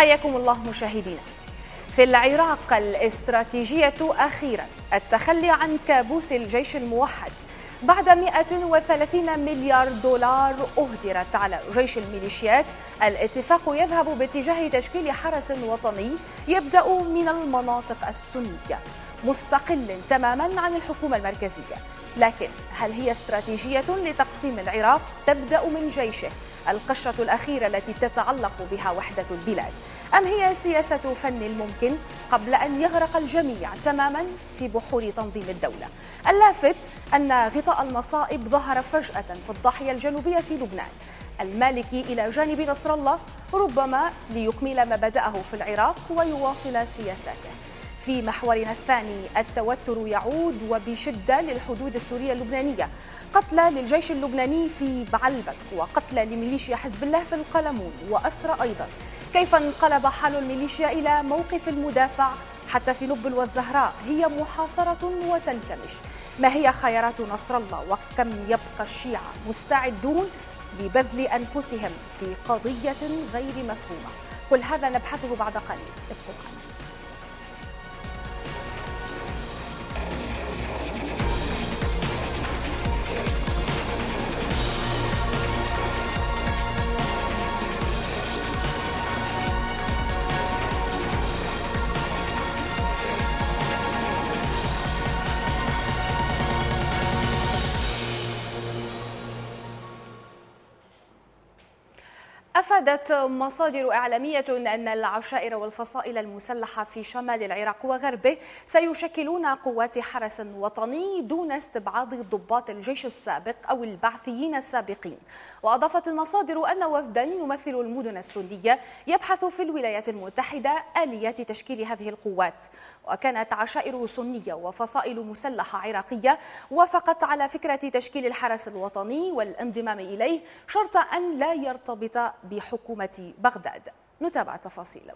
حياكم الله مشاهدينا في العراق الاستراتيجية أخيرا التخلي عن كابوس الجيش الموحد بعد 130 مليار دولار أهدرت على جيش الميليشيات الاتفاق يذهب باتجاه تشكيل حرس وطني يبدأ من المناطق السنية مستقل تماما عن الحكومة المركزية لكن هل هي استراتيجية لتقسيم العراق تبدأ من جيشه القشرة الأخيرة التي تتعلق بها وحدة البلاد أم هي سياسة فن الممكن قبل أن يغرق الجميع تماما في بحور تنظيم الدولة اللافت أن غطاء المصائب ظهر فجأة في الضاحية الجنوبية في لبنان المالكي إلى جانب نصر الله ربما ليكمل ما بدأه في العراق ويواصل سياساته في محورنا الثاني التوتر يعود وبشدة للحدود السورية اللبنانية قتلى للجيش اللبناني في بعلبك وقتلى لميليشيا حزب الله في القلمون وأسرى أيضا كيف انقلب حال الميليشيا إلى موقف المدافع حتى في لب والزهراء هي محاصرة وتنكمش ما هي خيارات نصر الله وكم يبقى الشيعة مستعدون لبذل أنفسهم في قضية غير مفهومة كل هذا نبحثه بعد قليل ابقوا معنا أفادت مصادر إعلامية أن العشائر والفصائل المسلحة في شمال العراق وغربه سيشكلون قوات حرس وطني دون استبعاد ضباط الجيش السابق أو البعثيين السابقين وأضافت المصادر أن وفدا يمثل المدن السنية يبحث في الولايات المتحدة آليات تشكيل هذه القوات وكانت عشائر سنية وفصائل مسلحة عراقية وافقت على فكرة تشكيل الحرس الوطني والانضمام إليه شرط أن لا يرتبط ب حكومة بغداد نتابع تفاصيله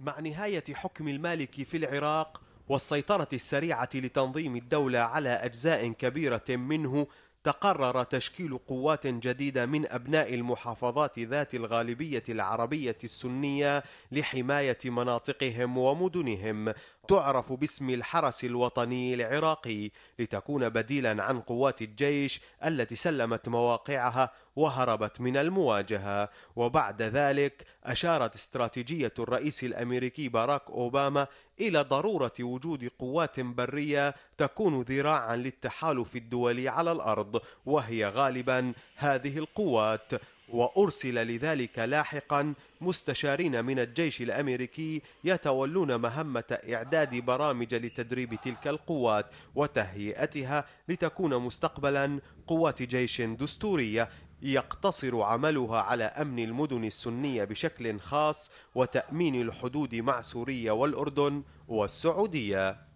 مع نهاية حكم المالك في العراق والسيطرة السريعة لتنظيم الدولة على أجزاء كبيرة منه تقرر تشكيل قوات جديدة من أبناء المحافظات ذات الغالبية العربية السنية لحماية مناطقهم ومدنهم تعرف باسم الحرس الوطني العراقي لتكون بديلا عن قوات الجيش التي سلمت مواقعها وهربت من المواجهة وبعد ذلك أشارت استراتيجية الرئيس الأمريكي باراك أوباما إلى ضرورة وجود قوات برية تكون ذراعا للتحالف الدولي على الأرض وهي غالبا هذه القوات وأرسل لذلك لاحقا مستشارين من الجيش الأمريكي يتولون مهمة إعداد برامج لتدريب تلك القوات وتهيئتها لتكون مستقبلا قوات جيش دستورية يقتصر عملها على أمن المدن السنية بشكل خاص وتأمين الحدود مع سوريا والأردن والسعودية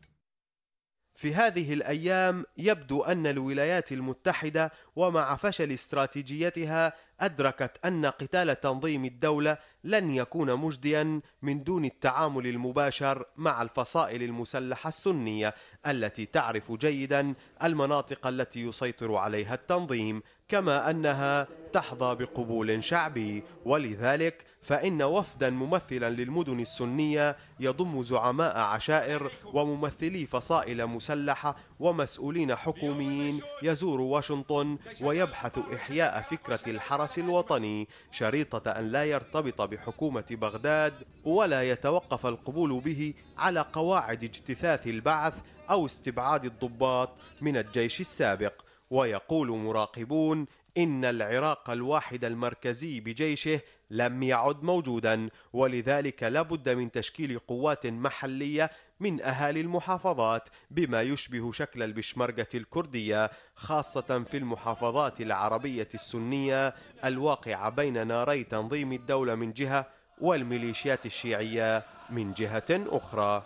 في هذه الأيام يبدو أن الولايات المتحدة ومع فشل استراتيجيتها أدركت أن قتال تنظيم الدولة لن يكون مجديا من دون التعامل المباشر مع الفصائل المسلحة السنية التي تعرف جيدا المناطق التي يسيطر عليها التنظيم كما أنها تحظى بقبول شعبي ولذلك فإن وفدا ممثلا للمدن السنية يضم زعماء عشائر وممثلي فصائل مسلحة ومسؤولين حكوميين يزور واشنطن ويبحث إحياء فكرة الحرس الوطني شريطة أن لا يرتبط بحكومة بغداد ولا يتوقف القبول به على قواعد اجتثاث البعث أو استبعاد الضباط من الجيش السابق ويقول مراقبون إن العراق الواحد المركزي بجيشه لم يعد موجودا ولذلك لابد من تشكيل قوات محلية من أهالي المحافظات بما يشبه شكل البشمركة الكردية خاصة في المحافظات العربية السنية الواقعة بين ناري تنظيم الدولة من جهة والميليشيات الشيعية من جهة أخرى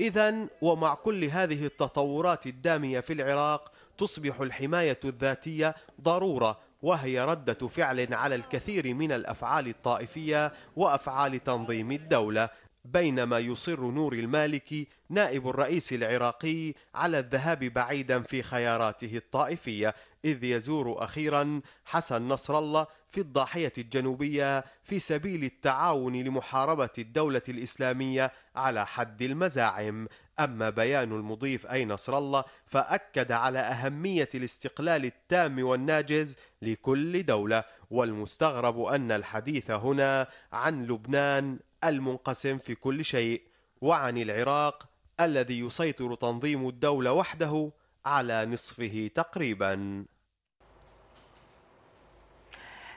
إذا ومع كل هذه التطورات الدامية في العراق تصبح الحماية الذاتية ضرورة وهي ردة فعل على الكثير من الأفعال الطائفية وأفعال تنظيم الدولة بينما يصر نور المالكي نائب الرئيس العراقي على الذهاب بعيدا في خياراته الطائفية إذ يزور أخيرا حسن نصر الله في الضاحية الجنوبية في سبيل التعاون لمحاربة الدولة الإسلامية على حد المزاعم أما بيان المضيف أي نصر الله فأكد على أهمية الاستقلال التام والناجز لكل دولة والمستغرب أن الحديث هنا عن لبنان المنقسم في كل شيء وعن العراق الذي يسيطر تنظيم الدولة وحده على نصفه تقريباً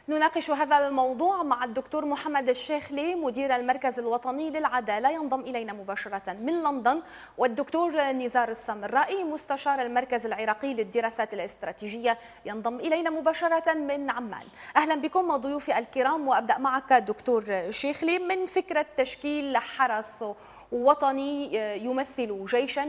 نناقش هذا الموضوع مع الدكتور محمد الشيخلي مدير المركز الوطني للعدالة ينضم إلينا مباشرة من لندن والدكتور نزار السمرائي مستشار المركز العراقي للدراسات الاستراتيجية ينضم إلينا مباشرة من عمان أهلا بكم ضيوفي الكرام وأبدأ معك دكتور شيخلي من فكرة تشكيل حرس وطني آه، يمثل جيشا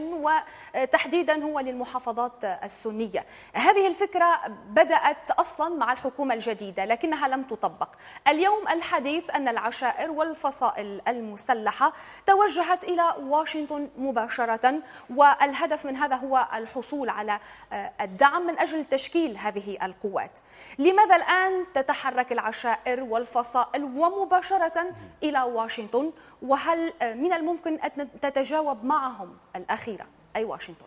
وتحديدا هو للمحافظات السنية هذه الفكرة بدأت أصلا مع الحكومة الجديدة لكنها لم تطبق اليوم الحديث أن العشائر والفصائل المسلحة توجهت إلى واشنطن مباشرة والهدف من هذا هو الحصول على آه، الدعم من أجل تشكيل هذه القوات لماذا الآن تتحرك العشائر والفصائل ومباشرة إلى واشنطن وهل آه، من الممكن أن تتجاوب معهم الأخيرة أي واشنطن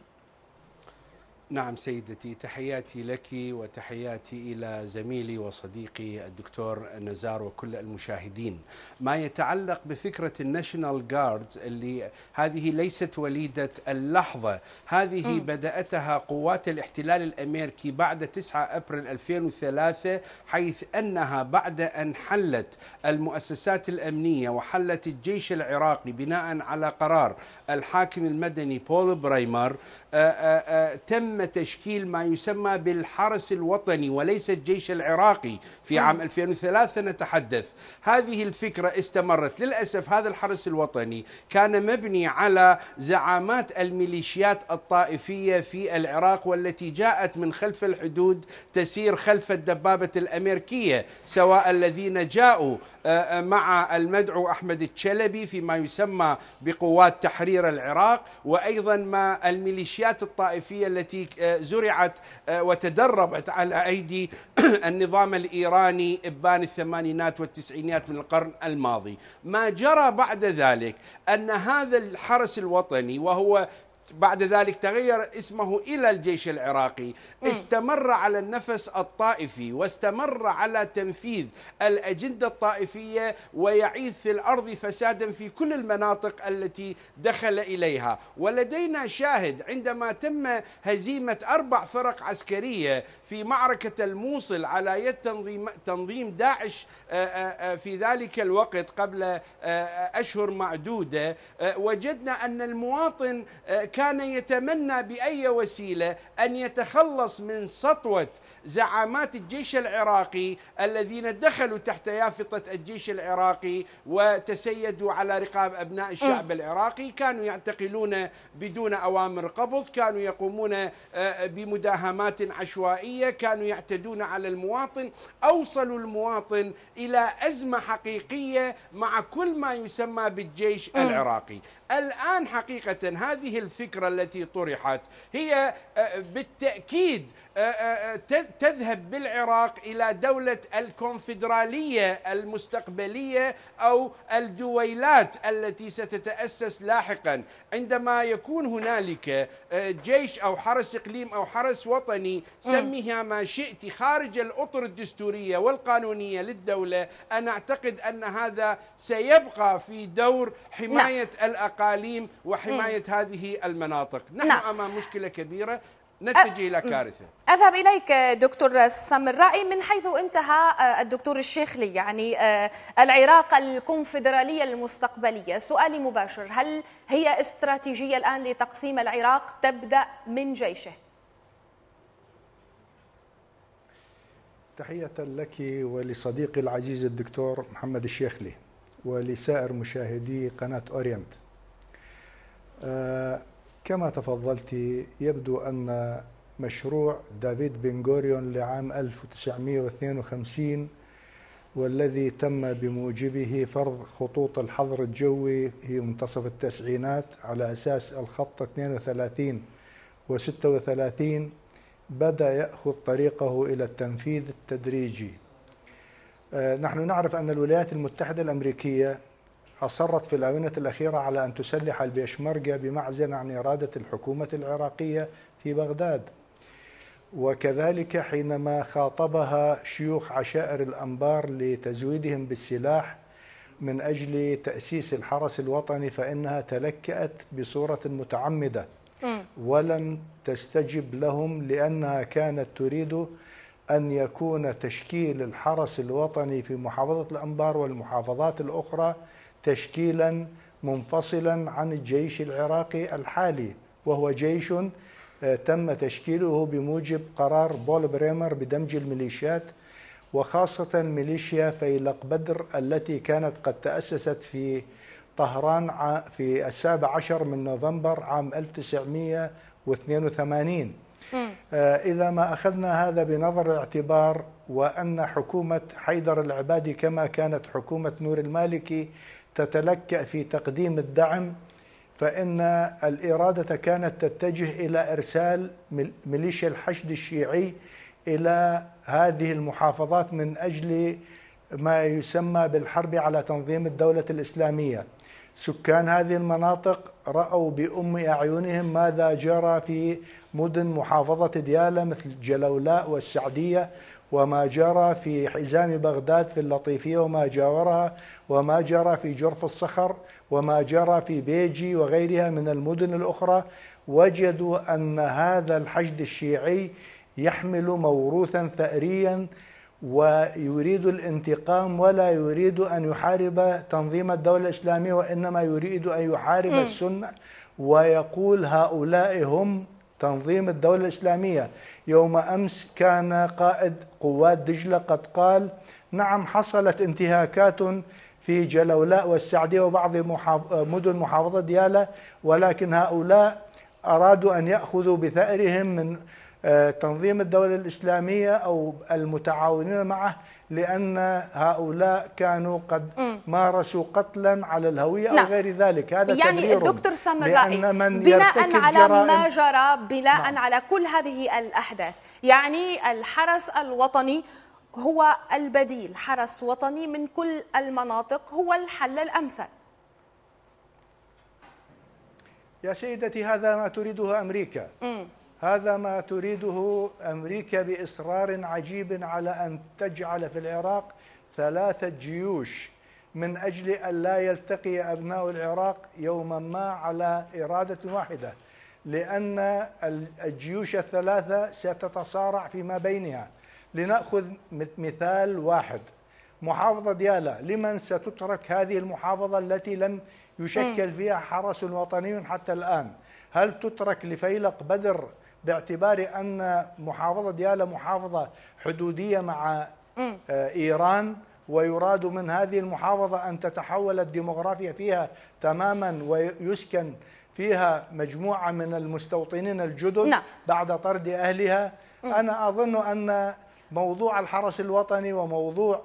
نعم سيدتي تحياتي لك وتحياتي الى زميلي وصديقي الدكتور نزار وكل المشاهدين. ما يتعلق بفكره الناشونال جاردز اللي هذه ليست وليده اللحظه، هذه م. بداتها قوات الاحتلال الامريكي بعد 9 ابريل 2003 حيث انها بعد ان حلت المؤسسات الامنيه وحلت الجيش العراقي بناء على قرار الحاكم المدني بول برايمر آآ آه، آآ آه، آه، تم تم تشكيل ما يسمى بالحرس الوطني وليس الجيش العراقي في نعم. عام 2003 نتحدث هذه الفكرة استمرت للأسف هذا الحرس الوطني كان مبني على زعامات الميليشيات الطائفية في العراق والتي جاءت من خلف الحدود تسير خلف الدبابة الأمريكية سواء الذين جاءوا آه، آه، مع المدعو أحمد الشلبي فيما يسمى بقوات تحرير العراق وأيضا ما الميليشيات الطائفية التي آه، زرعت آه، وتدربت على أيدي النظام الإيراني إبان الثمانينات والتسعينيات من القرن الماضي ما جرى بعد ذلك أن هذا الحرس الوطني وهو بعد ذلك تغير اسمه إلى الجيش العراقي م. استمر على النفس الطائفي واستمر على تنفيذ الأجندة الطائفية ويعيث في الأرض فسادا في كل المناطق التي دخل إليها ولدينا شاهد عندما تم هزيمة أربع فرق عسكرية في معركة الموصل على يد تنظيم, تنظيم داعش آه، آه، آه، في ذلك الوقت قبل أشهر معدودة وجدنا أن المواطن كان يتمنى باي وسيله ان يتخلص من سطوه زعامات الجيش العراقي الذين دخلوا تحت يافطه الجيش العراقي وتسيدوا على رقاب ابناء الشعب العراقي، كانوا يعتقلون بدون اوامر قبض، كانوا يقومون آه، بمداهمات عشوائيه، كانوا يعتدون على المواطن، اوصلوا المواطن الى ازمه حقيقيه مع كل ما يسمى بالجيش العراقي. الان حقيقه هذه الفكره التي طرحت هي آه، بالتاكيد آه، آه، آه، تذهب بالعراق الى دوله الكونفدراليه المستقبليه او الدويلات التي ستتاسس لاحقا عندما يكون هنالك جيش او حرس اقليم او حرس وطني سميها ما شئت خارج الاطر الدستوريه والقانونيه للدوله انا اعتقد ان هذا سيبقى في دور حمايه نعم. الاقاليم وحمايه هذه المناطق نحن نعم. امام مشكله كبيره نتجه الى كارثه. اذهب اليك دكتور سم الرائي من حيث انتهى آه، الدكتور الشيخلي يعني آه، العراق الكونفدراليه المستقبليه، سؤالي مباشر، هل هي استراتيجيه الان لتقسيم العراق تبدا من جيشه؟ تحية لك ولصديقي العزيز الدكتور محمد الشيخلي ولسائر مشاهدي قناة أورينت. آه، كما تفضلت يبدو أن مشروع دافيد بن غوريون لعام 1952 والذي تم بموجبه فرض خطوط الحظر الجوي في منتصف التسعينات على أساس الخط 32 و 36 بدأ يأخذ طريقه إلى التنفيذ التدريجي آه، نحن نعرف أن الولايات المتحدة الأمريكية أصرت في الآونة الأخيرة على أن تسلح البيشمركة بمعزل عن إرادة الحكومة العراقية في بغداد وكذلك حينما خاطبها شيوخ عشائر الأنبار لتزويدهم بالسلاح من أجل تأسيس الحرس الوطني فإنها تلكأت بصورة متعمدة ولم تستجب لهم لأنها كانت تريد أن يكون تشكيل الحرس الوطني في محافظة الأنبار والمحافظات الأخرى تشكيلا منفصلا عن الجيش العراقي الحالي وهو جيش آه، تم تشكيله بموجب قرار بول بريمر بدمج الميليشيات وخاصة ميليشيا فيلق بدر التي كانت قد تأسست في طهران في السابع عشر من نوفمبر عام 1982 آه، إذا ما أخذنا هذا بنظر الاعتبار وأن حكومة حيدر العبادي كما كانت حكومة نور المالكي تتلكأ في تقديم الدعم فإن الإرادة كانت تتجه إلى إرسال ميليشيا الحشد الشيعي إلى هذه المحافظات من أجل ما يسمى بالحرب على تنظيم الدولة الإسلامية سكان هذه المناطق رأوا بأم أعينهم ماذا جرى في مدن محافظة ديالى مثل جلولاء والسعدية وما جرى في حزام بغداد في اللطيفية وما جاورها وما جرى في جرف الصخر وما جرى في بيجي وغيرها من المدن الأخرى وجدوا أن هذا الحشد الشيعي يحمل موروثا ثأريا ويريد الانتقام ولا يريد أن يحارب تنظيم الدولة الإسلامية وإنما يريد أن يحارب السنة ويقول هؤلاء هم تنظيم الدولة الإسلامية يوم امس كان قائد قوات دجله قد قال نعم حصلت انتهاكات في جلولاء والسعديه وبعض مدن محافظه دياله ولكن هؤلاء ارادوا ان ياخذوا بثارهم من آه، تنظيم الدوله الاسلاميه او المتعاونين معه لأن هؤلاء كانوا قد م. مارسوا قتلا على الهوية نعم. أو غير ذلك هذا يعني الدكتور سامر رأي بناء على ما جرى بناء نعم. على كل هذه الأحداث يعني الحرس الوطني هو البديل حرس وطني من كل المناطق هو الحل الأمثل يا سيدتي هذا ما تريده أمريكا م. هذا ما تريده أمريكا بإصرار عجيب على أن تجعل في العراق ثلاثة جيوش من أجل أن لا يلتقي أبناء العراق يوما ما على إرادة واحدة لأن الجيوش الثلاثة ستتصارع فيما بينها لنأخذ مثال واحد محافظة ديالى لمن ستترك هذه المحافظة التي لم يشكل فيها حرس وطني حتى الآن هل تترك لفيلق بدر باعتبار أن محافظة ديالى محافظة حدودية مع آه، إيران ويراد من هذه المحافظة أن تتحول الديموغرافيا فيها تماما ويسكن فيها مجموعة من المستوطنين الجدد نعم. بعد طرد أهلها أنا أظن أن موضوع الحرس الوطني وموضوع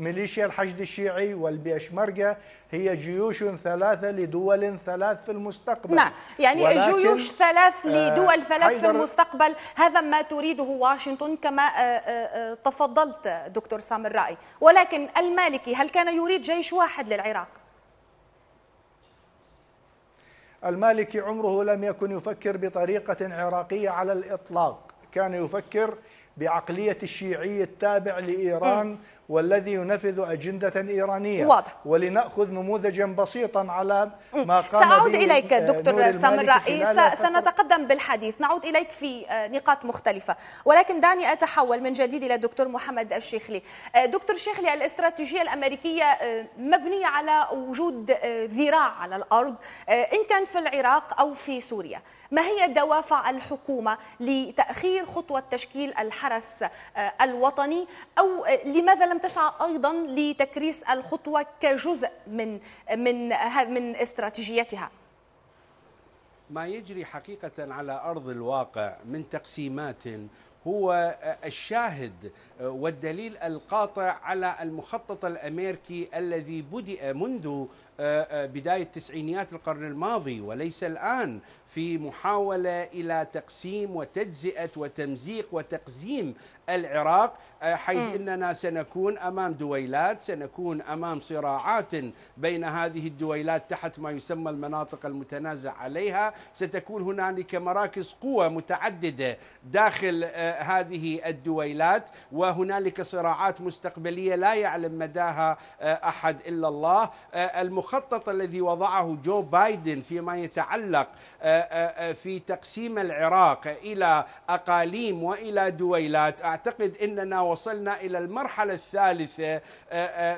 ميليشيا الحشد الشيعي والبيشمركة هي جيوش ثلاثة لدول ثلاث في المستقبل نعم يعني جيوش ثلاث آه، لدول ثلاث في المستقبل هذا ما تريده واشنطن كما آه، آه، تفضلت دكتور سامر رائي ولكن المالكي هل كان يريد جيش واحد للعراق؟ المالكي عمره لم يكن يفكر بطريقة عراقية على الإطلاق كان يفكر بعقلية الشيعي التابع لإيران م. والذي ينفذ أجندة إيرانية واضح. ولنأخذ نموذجا بسيطا على ما قام سأعود إليك آه، دكتور سامرائي سنتقدم بالحديث نعود إليك في آه، نقاط مختلفة ولكن دعني أتحول من جديد إلى الدكتور محمد الشيخلي آه، دكتور الشيخلي الاستراتيجية الأمريكية مبنية على وجود ذراع على الأرض إن كان في العراق أو في سوريا ما هي دوافع الحكومة لتأخير خطوة تشكيل الحرس الوطني أو لماذا لم تسعى ايضا لتكريس الخطوه كجزء من من من استراتيجيتها ما يجري حقيقه على ارض الواقع من تقسيمات هو الشاهد والدليل القاطع على المخطط الامريكي الذي بدأ منذ آه، آه، بداية تسعينيات القرن الماضي وليس الآن في محاولة إلى تقسيم وتجزئة وتمزيق وتقزيم العراق آه، حيث أننا سنكون أمام دويلات سنكون أمام صراعات بين هذه الدويلات تحت ما يسمى المناطق المتنازع عليها ستكون هنالك مراكز قوة متعددة داخل هذه الدويلات وهنالك صراعات مستقبلية لا يعلم مداها أحد إلا الله المخ المخطط الذي وضعه جو بايدن فيما يتعلق آه، آه، آه، في تقسيم العراق الى اقاليم والى دويلات اعتقد اننا وصلنا الى المرحله الثالثه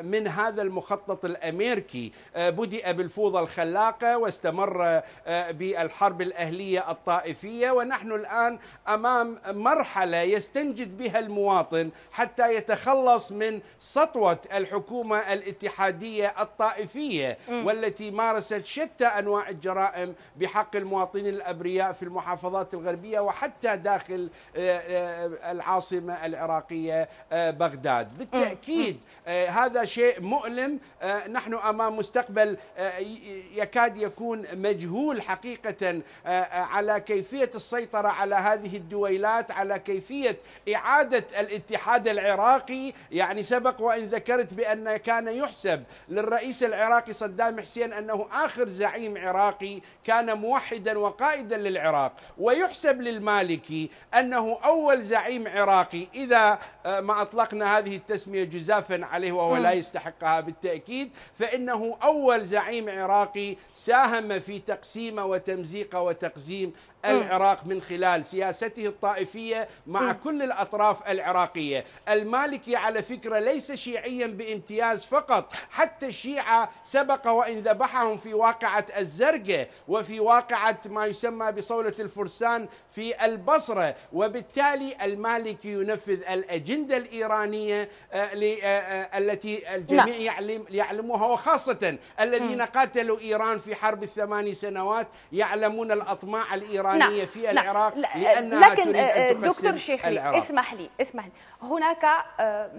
من هذا المخطط الامريكي بدأ بالفوضى الخلاقه واستمر بالحرب الاهليه الطائفيه ونحن الان امام مرحله يستنجد بها المواطن حتى يتخلص من سطوه الحكومه الاتحاديه الطائفيه والتي مارست شتى أنواع الجرائم بحق المواطنين الأبرياء في المحافظات الغربية وحتى داخل آه، آه، العاصمة العراقية آه، بغداد بالتأكيد هذا شيء مؤلم نحن أمام مستقبل يكاد يكون مجهول حقيقة على كيفية السيطرة على هذه الدويلات على كيفية إعادة الاتحاد العراقي يعني سبق وإن ذكرت بأن كان يحسب للرئيس العراقي صدام حسين أنه آخر زعيم عراقي كان موحدا وقائدا للعراق ويحسب للمالكي أنه أول زعيم عراقي إذا آه، ما أطلقنا هذه التسمية جزافا عليه وهو لا يستحقها بالتأكيد فإنه أول زعيم عراقي ساهم في تقسيم وتمزيق وتقزيم العراق من خلال سياسته الطائفية مع كل الأطراف العراقية المالكي على فكرة ليس شيعيا بامتياز فقط حتى الشيعة سبق وإن ذبحهم في واقعة الزرقة وفي واقعة ما يسمى بصولة الفرسان في البصرة وبالتالي المالكي ينفذ الأجندة الإيرانية آه، آه، آه، التي الجميع نعم. يعلم يعلموها وخاصة الذين قاتلوا إيران في حرب الثماني سنوات يعلمون الأطماع الإيرانية نعم، الإيرانية نعم. في العراق نعم. لأنها لكن تريد أن آه، دكتور شيخي اسمح لي اسمح لي هناك آه،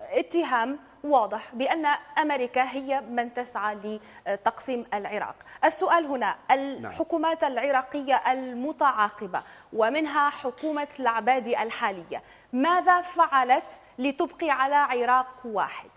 اتهام واضح بأن أمريكا هي من تسعى لتقسيم العراق السؤال هنا نعم. الحكومات العراقية المتعاقبة ومنها حكومة العبادي الحالية ماذا فعلت لتبقي على عراق واحد؟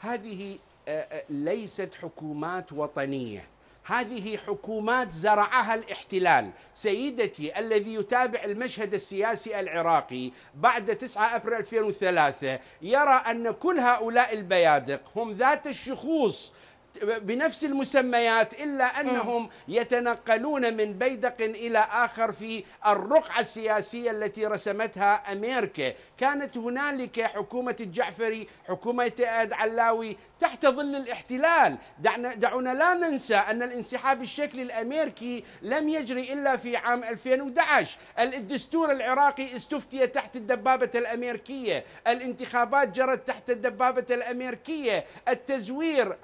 هذه آه، ليست حكومات وطنية هذه حكومات زرعها الاحتلال سيدتي الذي يتابع المشهد السياسي العراقي بعد 9 أبريل 2003 يرى أن كل هؤلاء البيادق هم ذات الشخوص بنفس المسميات إلا أنهم يتنقلون من بيدق إلى آخر في الرقعة السياسية التي رسمتها أمريكا كانت هنالك حكومة الجعفري حكومة علاوي تحت ظل الاحتلال دعنا, دعونا لا ننسى أن الانسحاب الشكلي الأمريكي لم يجري إلا في عام 2011 الدستور العراقي استفتي تحت الدبابة الأمريكية الانتخابات جرت تحت الدبابة الأمريكية التزوير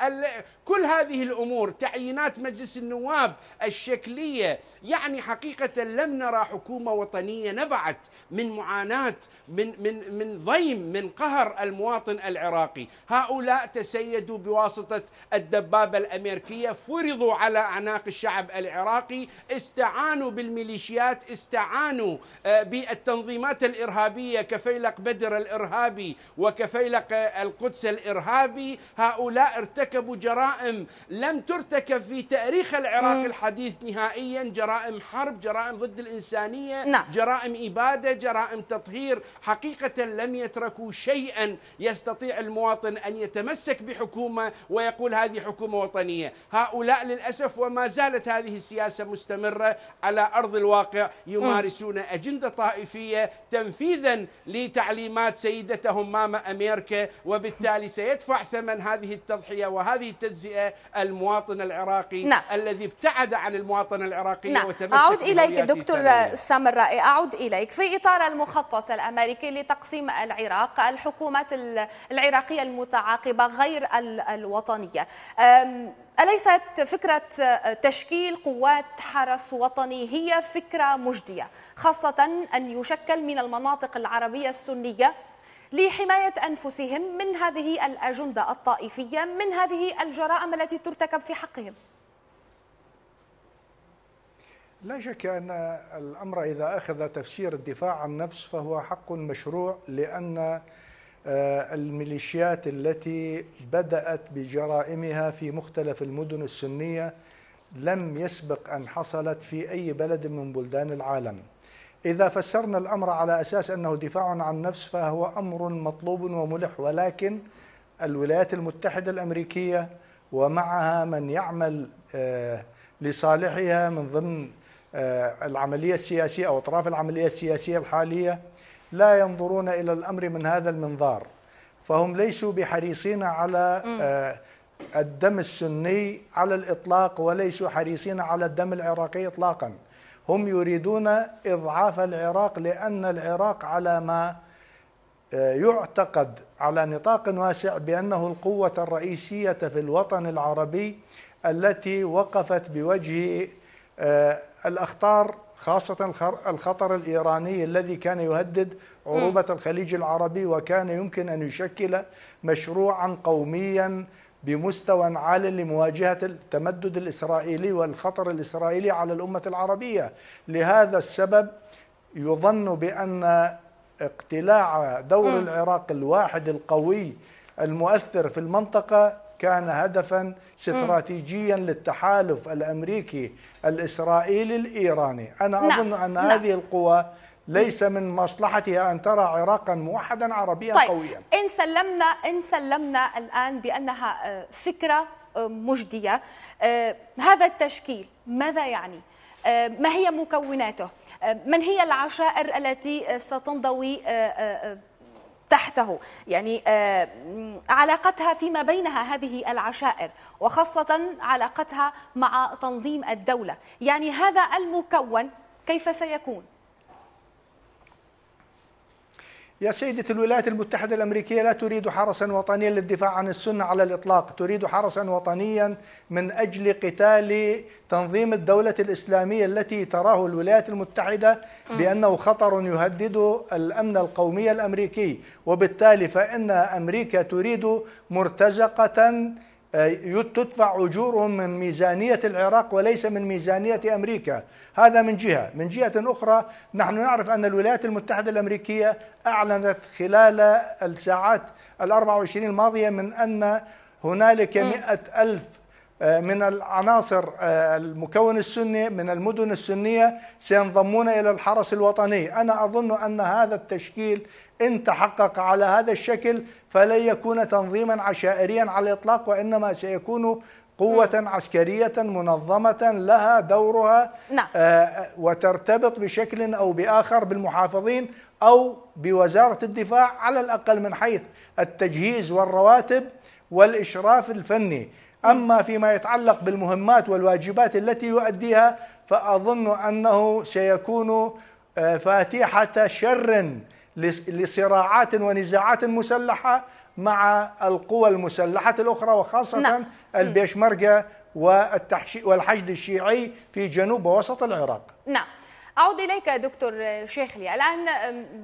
كل هذه الامور تعيينات مجلس النواب الشكليه يعني حقيقه لم نرى حكومه وطنيه نبعت من معاناه من من من ضيم من قهر المواطن العراقي، هؤلاء تسيدوا بواسطه الدبابه الامريكيه، فرضوا على اعناق الشعب العراقي، استعانوا بالميليشيات، استعانوا آه، بالتنظيمات الارهابيه كفيلق بدر الارهابي وكفيلق القدس الارهابي، هؤلاء ارتكبوا جرائم جرائم لم ترتكب في تاريخ العراق مم. الحديث نهائيا جرائم حرب جرائم ضد الإنسانية نعم. جرائم إبادة جرائم تطهير حقيقة لم يتركوا شيئا يستطيع المواطن أن يتمسك بحكومة ويقول هذه حكومة وطنية هؤلاء للأسف وما زالت هذه السياسة مستمرة على أرض الواقع يمارسون مم. أجندة طائفية تنفيذا لتعليمات سيدتهم ماما أمريكا وبالتالي سيدفع ثمن هذه التضحية وهذه التجزئة اللاجئة المواطن العراقي نعم. الذي ابتعد عن المواطنة العراقية نعم. وتمسك أعود إليك دكتور سامر سمرائي أعود إليك في إطار المخطط الأمريكي لتقسيم العراق الحكومات العراقية المتعاقبة غير الوطنية أليست فكرة تشكيل قوات حرس وطني هي فكرة مجدية خاصة أن يشكل من المناطق العربية السنية لحماية أنفسهم من هذه الأجندة الطائفية من هذه الجرائم التي ترتكب في حقهم لا شك أن الأمر إذا أخذ تفسير الدفاع عن النفس فهو حق مشروع لأن آه، الميليشيات التي بدأت بجرائمها في مختلف المدن السنية لم يسبق أن حصلت في أي بلد من بلدان العالم إذا فسرنا الأمر على أساس أنه دفاع عن النفس فهو أمر مطلوب وملح ولكن الولايات المتحدة الأمريكية ومعها من يعمل آه، لصالحها من ضمن آه، العملية السياسية أو أطراف العملية السياسية الحالية لا ينظرون إلى الأمر من هذا المنظار فهم ليسوا بحريصين على آه، الدم السني على الإطلاق وليسوا حريصين على الدم العراقي إطلاقاً هم يريدون إضعاف العراق لأن العراق على ما آه، يعتقد على نطاق واسع بأنه القوة الرئيسية في الوطن العربي التي وقفت بوجه آه، الأخطار خاصة الخطر الإيراني الذي كان يهدد عروبة الخليج العربي وكان يمكن أن يشكل مشروعا قوميا بمستوى عال لمواجهة التمدد الإسرائيلي والخطر الإسرائيلي على الأمة العربية لهذا السبب يظن بأن اقتلاع دور العراق الواحد القوي المؤثر في المنطقة كان هدفا استراتيجيا للتحالف الأمريكي الإسرائيلي الإيراني أنا نعم. أظن أن نعم. هذه القوى ليس من مصلحتها أن ترى عراقا موحدا عربيا طيب قويا إن سلمنا, إن سلمنا الآن بأنها آه، فكرة آه، مجدية آه، هذا التشكيل ماذا يعني؟ ما هي مكوناته؟ من هي العشائر التي ستنضوي تحته يعني علاقتها فيما بينها هذه العشائر وخاصة علاقتها مع تنظيم الدولة يعني هذا المكون كيف سيكون؟ يا سيدة الولايات المتحدة الأمريكية لا تريد حرسا وطنيا للدفاع عن السنة على الإطلاق تريد حرسا وطنيا من أجل قتال تنظيم الدولة الإسلامية التي تراه الولايات المتحدة بأنه خطر يهدد الأمن القومي الأمريكي وبالتالي فإن أمريكا تريد مرتزقة آه، تدفع أجورهم من ميزانية العراق وليس من ميزانية أمريكا هذا من جهة من جهة أخرى نحن نعرف أن الولايات المتحدة الأمريكية أعلنت خلال الساعات الأربع 24 الماضية من أن هنالك مئة ألف آه، من العناصر آه، المكون السني من المدن السنية سينضمون إلى الحرس الوطني أنا أظن أن هذا التشكيل إن تحقق على هذا الشكل فلن يكون تنظيما عشائريا على الإطلاق وإنما سيكون قوة عسكرية منظمة لها دورها نعم. آه وترتبط بشكل أو بآخر بالمحافظين أو بوزارة الدفاع على الأقل من حيث التجهيز والرواتب والإشراف الفني أما فيما يتعلق بالمهمات والواجبات التي يؤديها فأظن أنه سيكون آه، فاتحة شر لصراعات ونزاعات مسلحة مع القوى المسلحة الأخرى وخاصة نعم. البيشمركة والحشد الشيعي في جنوب ووسط العراق نعم أعود إليك دكتور شيخلي الآن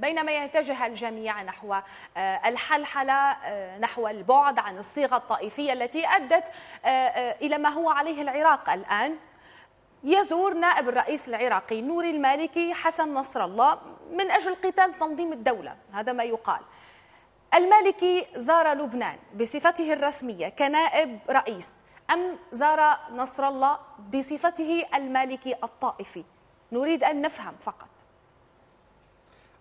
بينما يتجه الجميع نحو أه، الحلحلة أه، نحو البعد عن الصيغة الطائفية التي أدت أه، إلى ما هو عليه العراق الآن يزور نائب الرئيس العراقي نوري المالكي حسن نصر الله من أجل قتال تنظيم الدولة هذا ما يقال المالكي زار لبنان بصفته الرسمية كنائب رئيس أم زار نصر الله بصفته المالكي الطائفي نريد أن نفهم فقط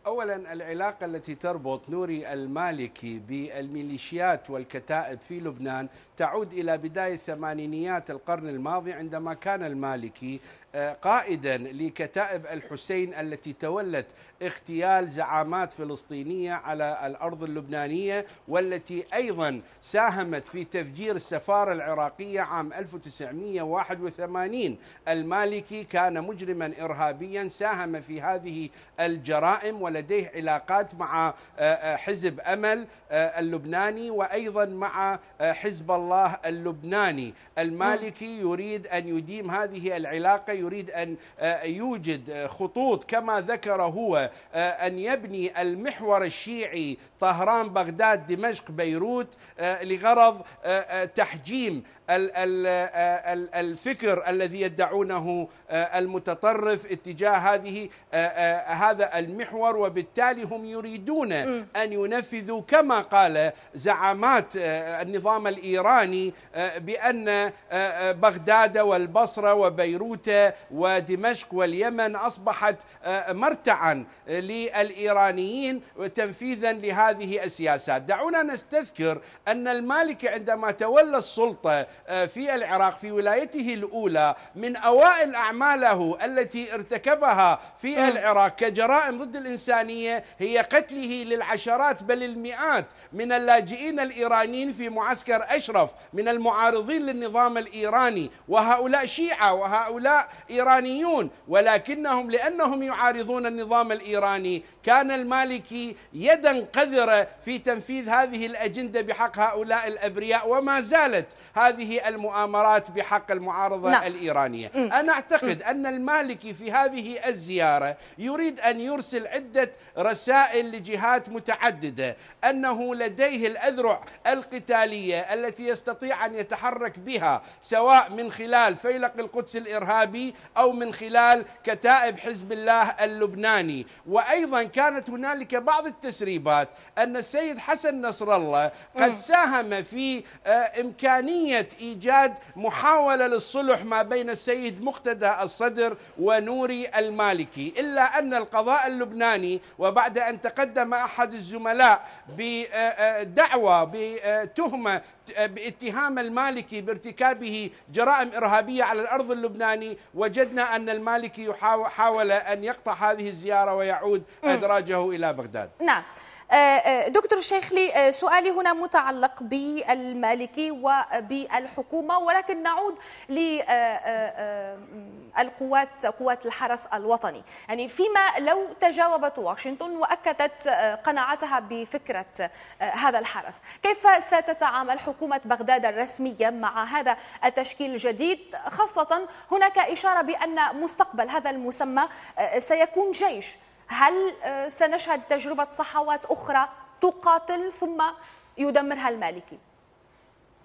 اولا العلاقه التي تربط نوري المالكي بالميليشيات والكتائب في لبنان تعود الى بدايه ثمانينيات القرن الماضي عندما كان المالكي آه، قائدا لكتائب الحسين التي تولت اغتيال زعامات فلسطينيه على الارض اللبنانيه والتي ايضا ساهمت في تفجير السفاره العراقيه عام 1981 المالكي كان مجرما ارهابيا ساهم في هذه الجرائم ولديه علاقات مع آه، آه، حزب امل آه، اللبناني وايضا مع حزب الله اللبناني المالكي يريد ان يديم هذه العلاقه يريد ان يوجد خطوط كما ذكر هو ان يبني المحور الشيعي طهران بغداد دمشق بيروت لغرض تحجيم الفكر الذي يدعونه المتطرف اتجاه هذه هذا المحور وبالتالي هم يريدون أن ينفذوا كما قال زعامات آه، النظام الإيراني آه، بأن آه، بغداد والبصرة وبيروت ودمشق واليمن أصبحت مرتعا للإيرانيين تنفيذا لهذه السياسات دعونا نستذكر أن المالكي عندما تولى السلطة في العراق في ولايته الأولى من أوائل أعماله التي ارتكبها في العراق كجرائم ضد الإنسان الإنسانية هي قتله للعشرات بل المئات من اللاجئين الإيرانيين في معسكر أشرف من المعارضين للنظام الإيراني وهؤلاء شيعة وهؤلاء إيرانيون ولكنهم لأنهم يعارضون النظام الإيراني كان المالكي يدا قذرة في تنفيذ هذه الأجندة بحق هؤلاء الأبرياء وما زالت هذه المؤامرات بحق المعارضة لا. نعم. الإيرانية أنا أعتقد أن المالكي في هذه الزيارة يريد أن يرسل عدة عدة رسائل لجهات متعددة أنه لديه الأذرع القتالية التي يستطيع أن يتحرك بها سواء من خلال فيلق القدس الإرهابي أو من خلال كتائب حزب الله اللبناني وأيضا كانت هنالك بعض التسريبات أن السيد حسن نصر الله قد ساهم في آه، إمكانية إيجاد محاولة للصلح ما بين السيد مقتدى الصدر ونوري المالكي إلا أن القضاء اللبناني الثاني وبعد أن تقدم أحد الزملاء بدعوة بتهمة باتهام المالكي بارتكابه جرائم إرهابية على الأرض اللبناني وجدنا أن المالكي حاول أن يقطع هذه الزيارة ويعود أدراجه إلى بغداد نعم آه، آه، دكتور الشيخلي آه، سؤالي هنا متعلق بالمالكي وبالحكومة ولكن نعود للقوات قوات الحرس الوطني يعني فيما لو تجاوبت واشنطن وأكدت قناعتها بفكرة هذا الحرس كيف ستتعامل حكومة بغداد الرسمية مع هذا التشكيل الجديد خاصة هناك إشارة بأن مستقبل هذا المسمى سيكون جيش هل آه، سنشهد تجربة صحوات أخرى تقاتل ثم يدمرها المالكي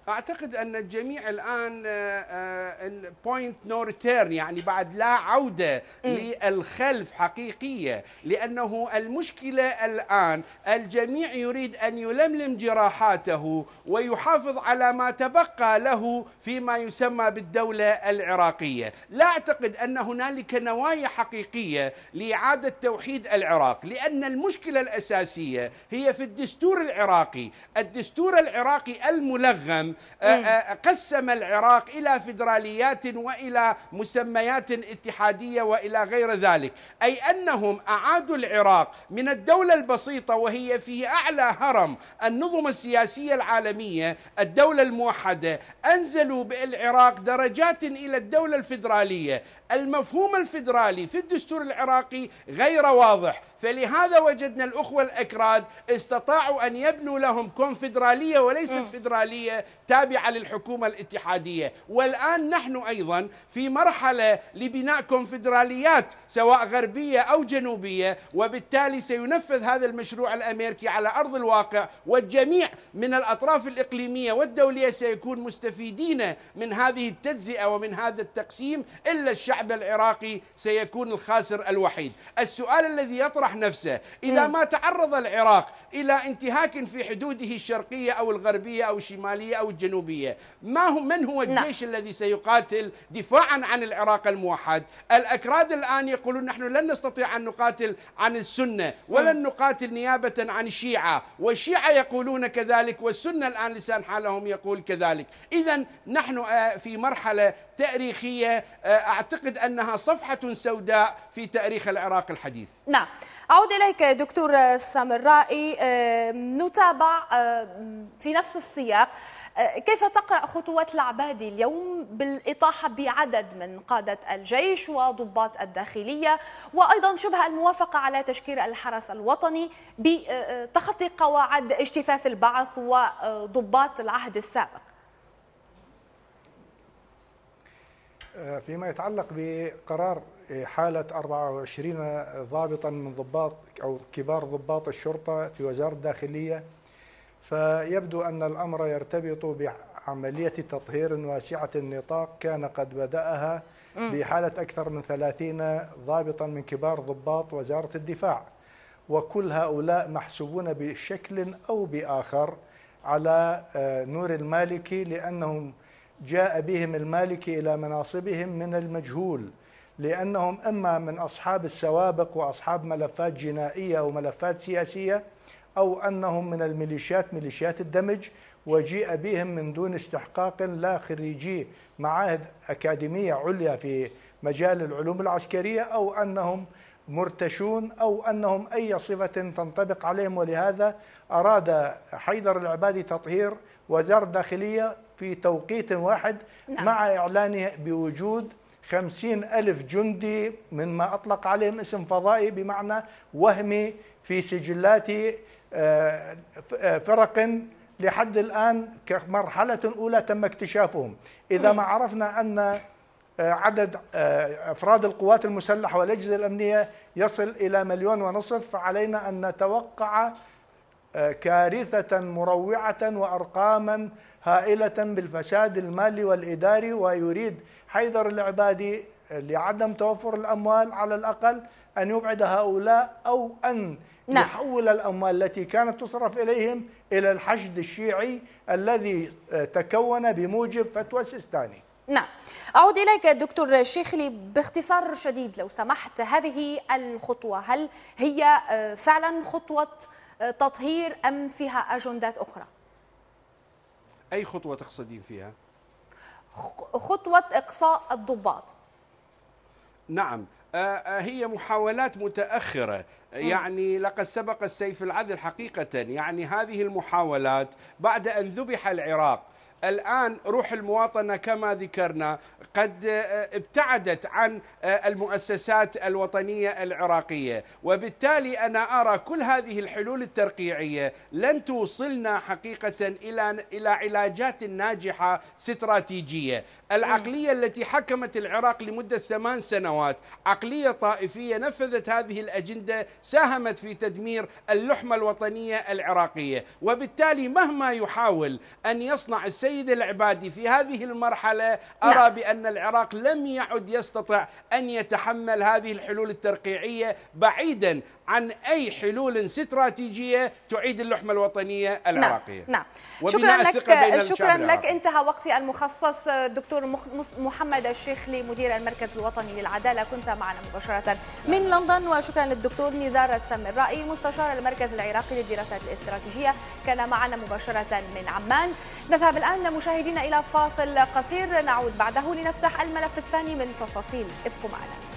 اعتقد ان الجميع الان بوينت نو ريتيرن يعني بعد لا عوده للخلف حقيقيه لانه المشكله الان الجميع يريد ان يلملم جراحاته ويحافظ على ما تبقى له فيما يسمى بالدوله العراقيه، لا اعتقد ان هنالك نوايا حقيقيه لاعاده توحيد العراق لان المشكله الاساسيه هي في الدستور العراقي، الدستور العراقي الملغم أه، أه، أه، قسم العراق إلى فدراليات وإلى مسميات اتحادية وإلى غير ذلك أي أنهم أعادوا العراق من الدولة البسيطة وهي في أعلى هرم النظم السياسية العالمية الدولة الموحدة أنزلوا بالعراق درجات إلى الدولة الفدرالية المفهوم الفدرالي في الدستور العراقي غير واضح فلهذا وجدنا الأخوة الأكراد استطاعوا أن يبنوا لهم كونفدرالية وليست فدرالية تابعة للحكومة الاتحادية والآن نحن أيضا في مرحلة لبناء كونفدراليات سواء غربية أو جنوبية وبالتالي سينفذ هذا المشروع الأمريكي على أرض الواقع والجميع من الأطراف الإقليمية والدولية سيكون مستفيدين من هذه التجزئة ومن هذا التقسيم إلا الشعب العراقي سيكون الخاسر الوحيد السؤال الذي يطرح يفضح نفسه إذا ما تعرض العراق إلى انتهاك في حدوده الشرقية أو الغربية أو الشمالية أو الجنوبية ما هو من هو نعم. الجيش لا. الذي سيقاتل دفاعا عن العراق الموحد الأكراد الآن يقولون نحن لن نستطيع أن نقاتل عن السنة ولن نقاتل نيابة عن الشيعة والشيعة يقولون كذلك والسنة الآن لسان حالهم يقول كذلك إذا نحن آه، في مرحلة تاريخية آه، أعتقد أنها صفحة سوداء في تاريخ العراق الحديث نعم أعود إليك دكتور السامرائي آه، نتابع آه، في نفس السياق آه، كيف تقرأ خطوات العبادي اليوم بالإطاحة بعدد من قادة الجيش وضباط الداخلية وأيضا شبه الموافقة على تشكيل الحرس الوطني بتخطي قواعد اجتثاث البعث وضباط العهد السابق فيما يتعلق بقرار حالة 24 ضابطا من ضباط أو كبار ضباط الشرطة في وزارة الداخلية فيبدو أن الأمر يرتبط بعملية تطهير واسعة النطاق كان قد بدأها بحالة أكثر من 30 ضابطا من كبار ضباط وزارة الدفاع وكل هؤلاء محسوبون بشكل أو بآخر على آه، نور المالكي لأنهم جاء بهم المالكي إلى مناصبهم من المجهول لأنهم إما من أصحاب السوابق وأصحاب ملفات جنائية وملفات سياسية أو أنهم من الميليشيات ميليشيات الدمج وجيء بهم من دون استحقاق لا خريجي معاهد أكاديمية عليا في مجال العلوم العسكرية أو أنهم مرتشون أو أنهم أي صفة تنطبق عليهم ولهذا أراد حيدر العبادي تطهير وزارة داخلية في توقيت واحد نعم. مع إعلانه بوجود خمسين ألف جندي مما أطلق عليهم اسم فضائي بمعنى وهمي في سجلات آه، فرق لحد الآن كمرحلة أولى تم اكتشافهم إذا ما عرفنا أن آه، عدد آه، أفراد القوات المسلحة والأجهزة الأمنية يصل إلى مليون ونصف فعلينا أن نتوقع كارثة مروعة وأرقاما هائلة بالفساد المالي والإداري ويريد حيدر العبادي لعدم توفر الأموال على الأقل أن يبعد هؤلاء أو أن نعم. يحول الأموال التي كانت تصرف إليهم إلى الحشد الشيعي الذي آه، تكون بموجب فتوى سيستاني نعم أعود إليك دكتور شيخلي باختصار شديد لو سمحت هذه الخطوة هل هي آه، فعلا خطوة آه، تطهير أم فيها أجندات أخرى؟ أي خطوة تقصدين فيها؟ خطوة إقصاء الضباط نعم آه، آه، هي محاولات متأخرة يعني لقد سبق السيف العذل حقيقة يعني هذه المحاولات بعد أن ذبح العراق الآن روح المواطنة كما ذكرنا قد آه، ابتعدت عن آه، المؤسسات الوطنية العراقية وبالتالي أنا أرى كل هذه الحلول الترقيعية لن توصلنا حقيقة إلى إلى علاجات ناجحة استراتيجية العقلية التي حكمت العراق لمدة ثمان سنوات عقلية طائفية نفذت هذه الأجندة ساهمت في تدمير اللحمة الوطنية العراقية وبالتالي مهما يحاول أن يصنع السيد السيد العبادي في هذه المرحلة نعم. أرى بأن العراق لم يعد يستطع أن يتحمل هذه الحلول الترقيعية بعيدا عن أي حلول استراتيجية تعيد اللحمة الوطنية نعم، العراقية نعم, نعم. شكرا لك شكرا لك انتهى وقتي المخصص دكتور محمد الشيخلي مدير المركز الوطني للعدالة كنت معنا مباشرة من لندن وشكرا للدكتور نزار السمرائي مستشار المركز العراقي للدراسات الاستراتيجية كان معنا مباشرة من عمان نذهب الآن مشاهدينا إلى فاصل قصير نعود بعده لنفتح الملف الثاني من تفاصيل ابقوا معنا